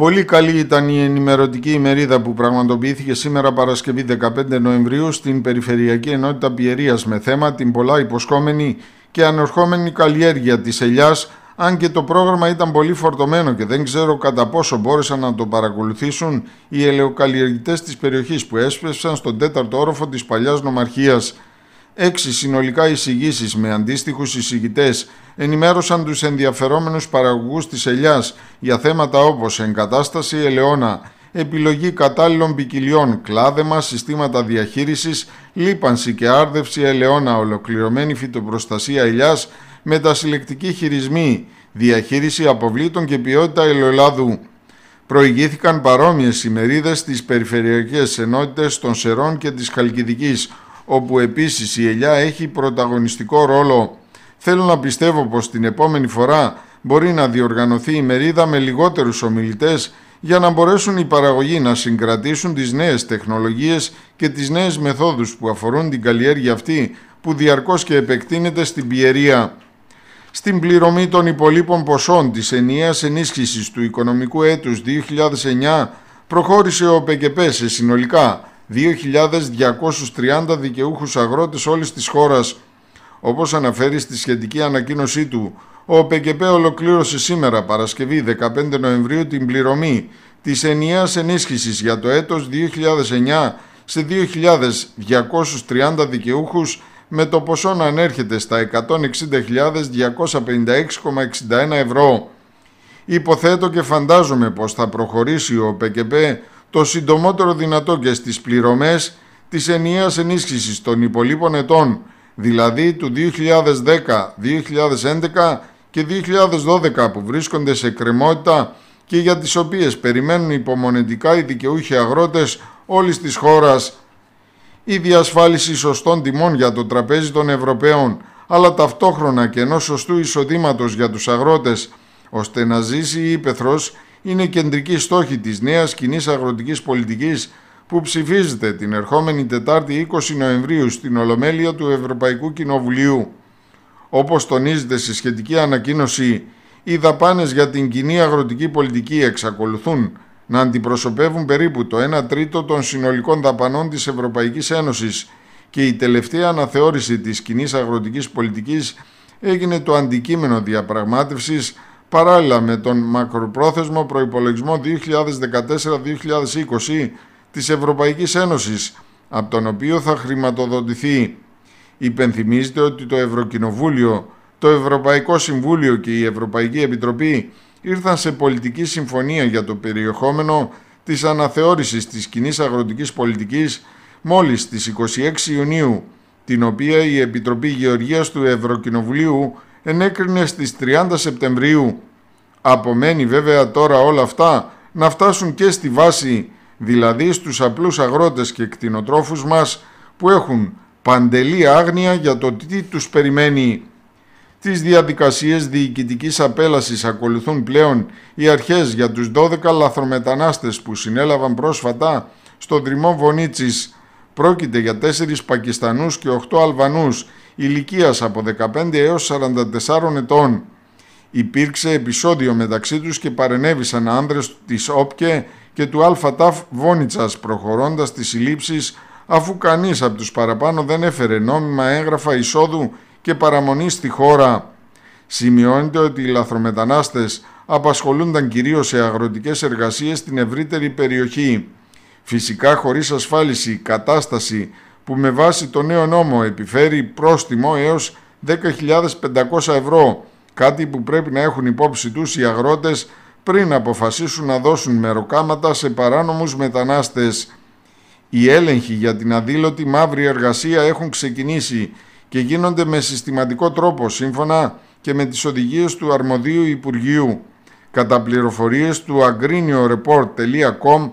Πολύ καλή ήταν η ενημερωτική ημερίδα που πραγματοποιήθηκε σήμερα Παρασκευή 15 Νοεμβρίου στην Περιφερειακή Ενότητα Πιερίας με θέμα την πολλά υποσχόμενη και ανορχόμενη καλλιέργεια της ελιάς αν και το πρόγραμμα ήταν πολύ φορτωμένο και δεν ξέρω κατά πόσο μπόρεσαν να το παρακολουθήσουν οι ελαιοκαλλιεργητές της περιοχής που έσπευσαν στον τέταρτο όροφο της παλιάς νομαρχίας. Έξι συνολικά εισηγήσεις με αντίστοιχους εισηγητές ενημέρωσαν τους ενδιαφερόμενους παραγωγούς της ελιάς για θέματα όπως εγκατάσταση ελαιώνα, επιλογή κατάλληλων ποικιλιών, κλάδεμα, συστήματα διαχείρισης, λίπανση και άρδευση ελαιώνα, ολοκληρωμένη φυτοπροστασία ελιάς, μετασυλλεκτική χειρισμή, διαχείριση αποβλήτων και ποιότητα ελαιολάδου. Προηγήθηκαν παρόμοιες ημερίδες στις περιφερειακές ενότητες των Σερών και της Χαλκιδικής, όπου επίσης η ελιά έχει πρωταγωνιστικό ρόλο. Θέλω να πιστεύω πως την επόμενη φορά μπορεί να διοργανωθεί η μερίδα με λιγότερους ομιλητές για να μπορέσουν οι παραγωγοί να συγκρατήσουν τις νέες τεχνολογίες και τις νέες μεθόδους που αφορούν την καλλιέργεια αυτή που διαρκώς και επεκτείνεται στην πιερία. Στην πληρωμή των υπολείπων ποσών της ενιαίας ενίσχυσης του οικονομικού έτους 2009 προχώρησε ο ΠΚΠ σε συνολικά 2.230 δικαιούχους αγρότες όλης της χώρας, όπως αναφέρει στη σχετική ανακοίνωσή του. Ο ΠΚΠ ολοκλήρωσε σήμερα, Παρασκευή 15 Νοεμβρίου, την πληρωμή της ενιαίας ενίσχυσης για το έτος 2009 σε 2.230 δικαιούχους με το ποσό να ανέρχεται στα 160.256,61 ευρώ. Υποθέτω και φαντάζομαι πως θα προχωρήσει ο ΠΚΠ το συντομότερο δυνατό και στις πληρωμές της ενιαίας ενίσχυσης των υπολείπων ετών, δηλαδή του 2010, 2011 και 2012 που βρίσκονται σε κρεμότητα και για τις οποίες περιμένουν υπομονετικά οι δικαιούχοι αγρότες όλης της χώρας. Η διασφάλιση σωστών τιμών για το τραπέζι των Ευρωπαίων, αλλά ταυτόχρονα και ενός σωστού εισοδήματος για τους αγρότες, ώστε να ζήσει η ύπεθρος είναι κεντρική στόχη της νέας κοινής αγροτικής πολιτικής που ψηφίζεται την ερχόμενη Τετάρτη 20 Νοεμβρίου στην Ολομέλεια του Ευρωπαϊκού Κοινοβουλίου. Όπως τονίζεται στη σχετική ανακοίνωση, οι δαπάνες για την κοινή αγροτική πολιτική εξακολουθούν να αντιπροσωπεύουν περίπου το 1 τρίτο των συνολικών δαπανών της Ευρωπαϊκής Ένωσης και η τελευταία αναθεώρηση της κοινής αγροτικής πολιτικής έγινε το αντικείμενο διαπραγμάτευσης παράλληλα με τον μακροπρόθεσμο προϋπολογισμό 2014-2020 της Ευρωπαϊκής Ένωσης, από τον οποίο θα χρηματοδοτηθεί. Υπενθυμίζεται ότι το Ευρωκοινοβούλιο, το Ευρωπαϊκό Συμβούλιο και η Ευρωπαϊκή Επιτροπή ήρθαν σε πολιτική συμφωνία για το περιεχόμενο της αναθεώρησης της κοινής αγροτικής πολιτικής μόλις στις 26 Ιουνίου, την οποία η Επιτροπή Γεωργίας του Ευρωκοινοβουλίου ενέκρινε στις 30 Σεπτεμβρίου. Απομένει βέβαια τώρα όλα αυτά να φτάσουν και στη βάση, δηλαδή στους απλούς αγρότες και κτηνοτρόφους μας που έχουν παντελή άγνοια για το τι τους περιμένει. Τις διαδικασίες διοικητικής απέλασης ακολουθούν πλέον οι αρχές για τους 12 λαθρομετανάστες που συνέλαβαν πρόσφατα στον δρυμό Βονίτσης. Πρόκειται για 4 Πακιστανούς και 8 Αλβανούς ηλικίας από 15 έως 44 ετών. Υπήρξε επεισόδιο μεταξύ τους και παρενέβησαν άνδρες της ΟΠΚΕ και του ΑΛΦΑΤΑΦ Βόνιτσας προχωρώντας τις συλλήψεις αφού κανείς από τους παραπάνω δεν έφερε νόμιμα έγγραφα εισόδου και παραμονή στη χώρα. Σημειώνεται ότι οι λαθρομετανάστες απασχολούνταν κυρίως σε αγροτικές εργασίες στην ευρύτερη περιοχή. Φυσικά χωρίς ασφάλιση, κατάσταση, που με βάση το νέο νόμο επιφέρει πρόστιμο έως 10.500 ευρώ, κάτι που πρέπει να έχουν υπόψη τους οι αγρότες πριν αποφασίσουν να δώσουν μεροκάματα σε παράνομους μετανάστες. Οι έλεγχοι για την αδήλωτη μαύρη εργασία έχουν ξεκινήσει και γίνονται με συστηματικό τρόπο σύμφωνα και με τις οδηγίες του Αρμοδίου Υπουργείου. Κατά πληροφορίες του agrinioreport.com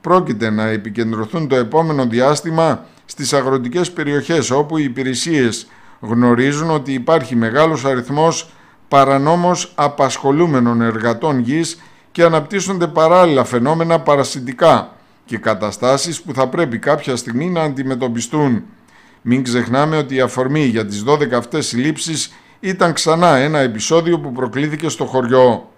πρόκειται να επικεντρωθούν το επόμενο διάστημα στις αγροτικές περιοχές όπου οι υπηρεσίες γνωρίζουν ότι υπάρχει μεγάλος αριθμός παρανόμως απασχολούμενων εργατών γης και αναπτύσσονται παράλληλα φαινόμενα παρασυντικά και καταστάσεις που θα πρέπει κάποια στιγμή να αντιμετωπιστούν. Μην ξεχνάμε ότι η αφορμή για τις 12 αυτές συλλήψεις ήταν ξανά ένα επεισόδιο που προκλήθηκε στο χωριό.